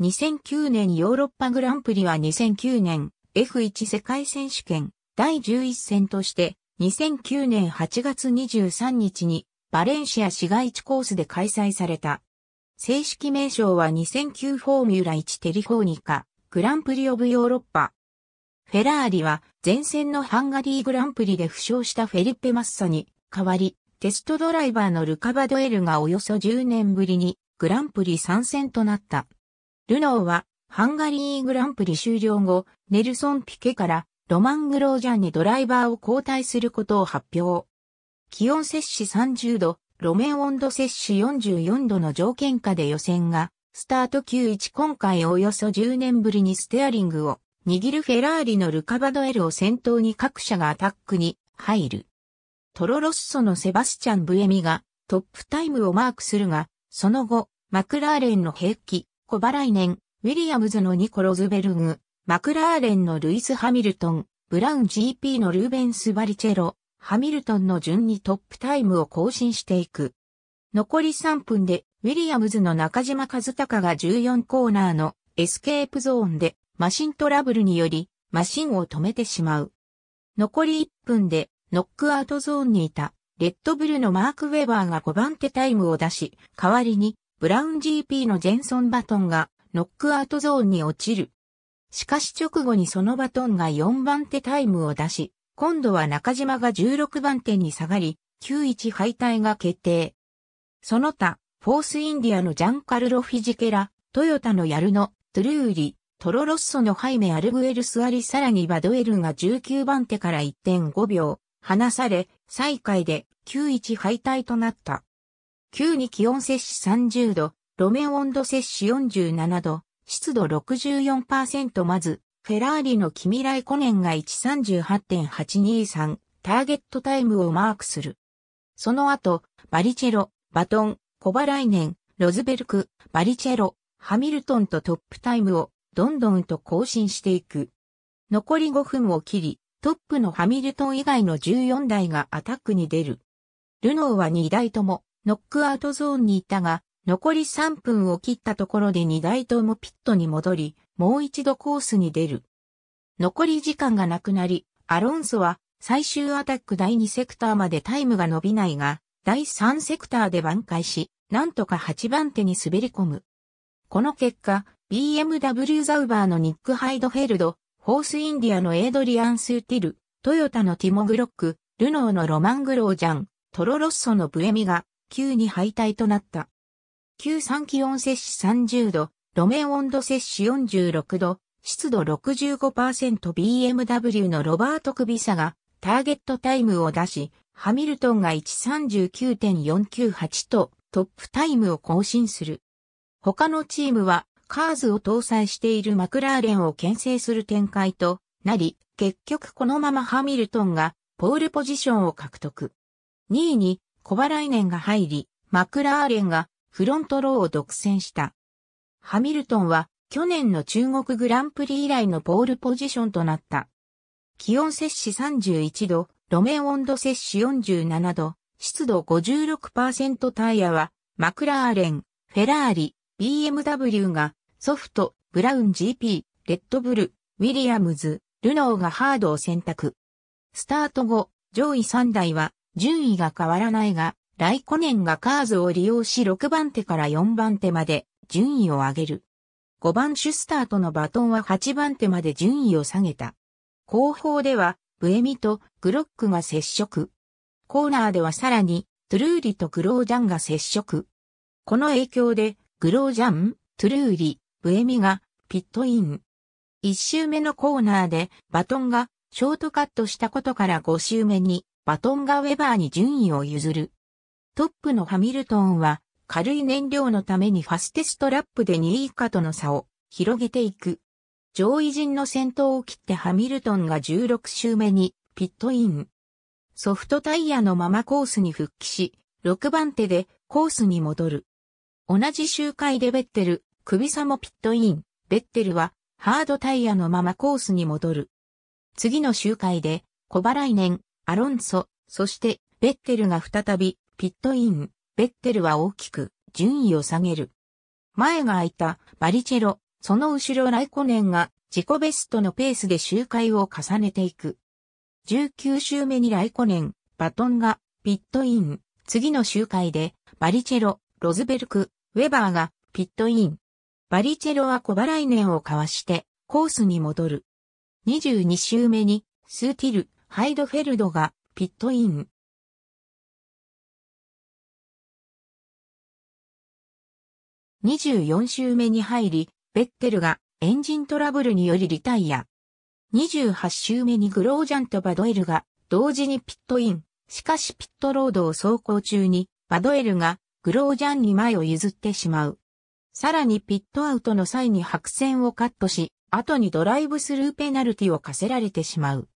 2009年ヨーロッパグランプリは2009年 F1 世界選手権第11戦として2009年8月23日にバレンシア市街地コースで開催された。正式名称は2009フォーミュラ1テリフォーニカグランプリオブヨーロッパ。フェラーリは前線のハンガリーグランプリで負傷したフェリッペ・マッサに代わり、テストドライバーのルカバドエルがおよそ10年ぶりにグランプリ参戦となった。ルノーはハンガリーグランプリ終了後、ネルソン・ピケからロマン・グロージャンにドライバーを交代することを発表。気温摂氏30度、路面温度摂氏44度の条件下で予選が、スタート91今回およそ10年ぶりにステアリングを握るフェラーリのルカバドエルを先頭に各社がアタックに入る。トロロッソのセバスチャン・ブエミがトップタイムをマークするが、その後、マクラーレンの兵器、小払い年、ウィリアムズのニコ・ロズベルグ、マクラーレンのルイス・ハミルトン、ブラウン GP のルーベンス・バリチェロ、ハミルトンの順にトップタイムを更新していく。残り3分で、ウィリアムズの中島和孝が14コーナーのエスケープゾーンでマシントラブルによりマシンを止めてしまう。残り1分でノックアウトゾーンにいたレッドブルのマーク・ウェバーが5番手タイムを出し、代わりにブラウン GP のジェンソン・バトンがノックアウトゾーンに落ちる。しかし直後にそのバトンが4番手タイムを出し、今度は中島が16番手に下がり、9-1敗退が決定。その他、フォースインディアのジャンカルロ・フィジケラ、トヨタのヤルノ、トゥルーリ、トロロッソのハイメ・アルグエルスアリさらにバドエルが19番手から1.5秒、離され、最下位で9-1敗退となった。急に気温摂氏30度、路面温度摂氏47度、湿度64%まず、フェラーリのキミライコネンが138.823ターゲットタイムをマークする。その後、バリチェロ、バトン、コバライネン、ロズベルク、バリチェロ、ハミルトンとトップタイムをどんどんと更新していく。残り5分を切り、トップのハミルトン以外の14台がアタックに出る。ルノーは2台ともノックアウトゾーンにいたが、残り3分を切ったところで2台ともピットに戻り、もう一度コースに出る。残り時間がなくなり、アロンソは最終アタック第2セクターまでタイムが伸びないが、第3セクターで挽回し、なんとか8番手に滑り込む。この結果、BMW ザウバーのニック・ハイドフェルド、ホースインディアのエイドリアン・スーティル、トヨタのティモ・グロック、ルノーのロマン・グロージャン、トロロッソのブエミが、急に敗退となった。急3気温摂氏30度、路面温度摂氏46度、湿度 65%BMW のロバート・クビサがターゲットタイムを出し、ハミルトンが139.498とトップタイムを更新する。他のチームはカーズを搭載しているマクラーレンを牽制する展開となり、結局このままハミルトンがポールポジションを獲得。2位に小払い年が入り、マクラーレンがフロントローを独占した。ハミルトンは去年の中国グランプリ以来のポールポジションとなった。気温摂氏31度、路面温度摂氏47度、湿度56%タイヤは、マクラーレン、フェラーリ、BMW が、ソフト、ブラウン GP、レッドブル、ウィリアムズ、ルノーがハードを選択。スタート後、上位3台は順位が変わらないが、ライコネンがカーズを利用し6番手から4番手まで順位を上げる。5番シュスターとのバトンは8番手まで順位を下げた。後方では、ブエミとグロックが接触。コーナーではさらに、トゥルーリとグロージャンが接触。この影響で、グロージャン、トゥルーリ、ブエミがピットイン。1周目のコーナーでバトンがショートカットしたことから5周目にバトンがウェバーに順位を譲る。トップのハミルトンは軽い燃料のためにファステストラップで2位以下との差を広げていく。上位陣の先頭を切ってハミルトンが16周目にピットイン。ソフトタイヤのままコースに復帰し、6番手でコースに戻る。同じ周回でベッテル、首差もピットイン。ベッテルはハードタイヤのままコースに戻る。次の周回で小払い年アロンソ、そしてベッテルが再びピットイン。ベッテルは大きく順位を下げる。前が空いたバリチェロ、その後ろライコネンが自己ベストのペースで周回を重ねていく。19周目にライコネン、バトンがピットイン。次の周回でバリチェロ、ロズベルク、ウェバーがピットイン。バリチェロは小払い年を交わしてコースに戻る。22周目にスーティル、ハイドフェルドがピットイン。24周目に入り、ベッテルがエンジントラブルによりリタイア。28周目にグロージャンとバドエルが同時にピットイン。しかしピットロードを走行中にバドエルがグロージャンに前を譲ってしまう。さらにピットアウトの際に白線をカットし、後にドライブスルーペナルティを課せられてしまう。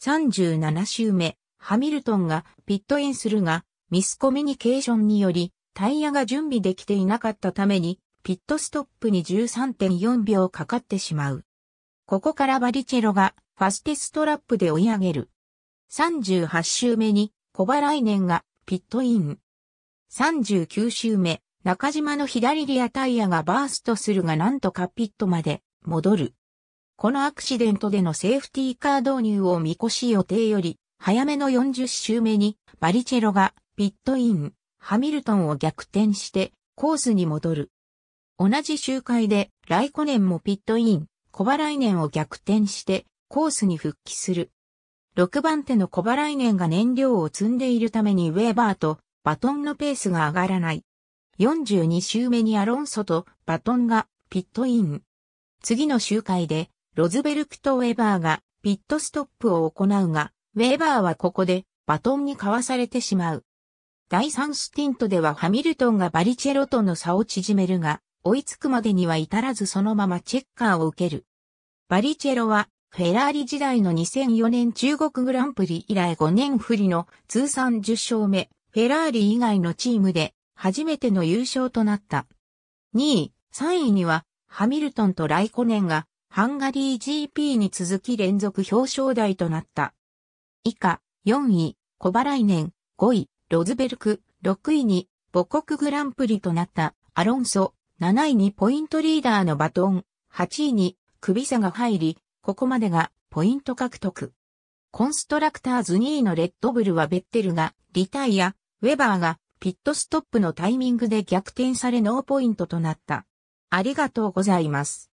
37周目、ハミルトンがピットインするが、ミスコミュニケーションにより、タイヤが準備できていなかったために、ピットストップに13.4秒かかってしまう。ここからバリチェロがファステストラップで追い上げる。38周目に小原イネンがピットイン。39周目、中島の左リアタイヤがバーストするがなんとかピットまで戻る。このアクシデントでのセーフティーカー導入を見越し予定より、早めの40周目に、バリチェロがピットイン、ハミルトンを逆転して、コースに戻る。同じ周回で、ライコネンもピットイン、小払い年を逆転して、コースに復帰する。6番手の小払い年が燃料を積んでいるためにウェーバーとバトンのペースが上がらない。42周目にアロンソとバトンがピットイン。次の周回でロズベルクとウェバーがピットストップを行うが、ウェバーはここでバトンにかわされてしまう。第3スティントではハミルトンがバリチェロとの差を縮めるが、追いつくまでには至らずそのままチェッカーを受ける。バリチェロはフェラーリ時代の2004年中国グランプリ以来5年振りの通算10勝目、フェラーリ以外のチームで初めての優勝となった。2位、3位にはハミルトンとライコネンがハンガリー GP に続き連続表彰台となった。以下、4位、小バネ年、5位、ロズベルク、6位に、母国グランプリとなった、アロンソ、7位にポイントリーダーのバトン、8位に、首差が入り、ここまでが、ポイント獲得。コンストラクターズ2位のレッドブルはベッテルが、リタイア、ウェバーが、ピットストップのタイミングで逆転されノーポイントとなった。ありがとうございます。